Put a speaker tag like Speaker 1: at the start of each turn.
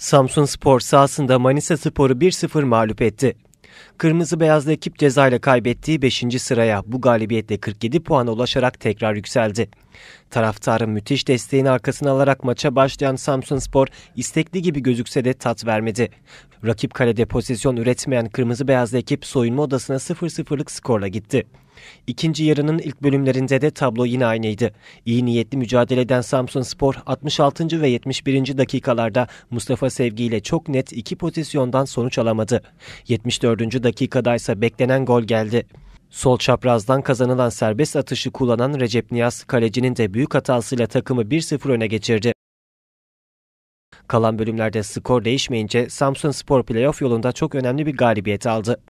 Speaker 1: Samsun Spor sahasında Manisa Spor'u 1-0 mağlup etti. Kırmızı beyazlı ekip cezayla kaybettiği 5. sıraya bu galibiyetle 47 puana ulaşarak tekrar yükseldi. Taraftarın müthiş desteğini arkasına alarak maça başlayan Samsun Spor istekli gibi gözükse de tat vermedi. Rakip kalede pozisyon üretmeyen kırmızı beyazlı ekip soyunma odasına 0-0'lık skorla gitti. İkinci yarının ilk bölümlerinde de tablo yine aynıydı. İyi niyetli mücadele eden Samsun Spor 66. ve 71. dakikalarda Mustafa Sevgi ile çok net iki pozisyondan sonuç alamadı. 74. dakikada ise beklenen gol geldi. Sol çaprazdan kazanılan serbest atışı kullanan Recep Niyaz, kalecinin de büyük hatasıyla takımı 1-0 öne geçirdi. Kalan bölümlerde skor değişmeyince Samsun Spor playoff yolunda
Speaker 2: çok önemli bir galibiyet aldı.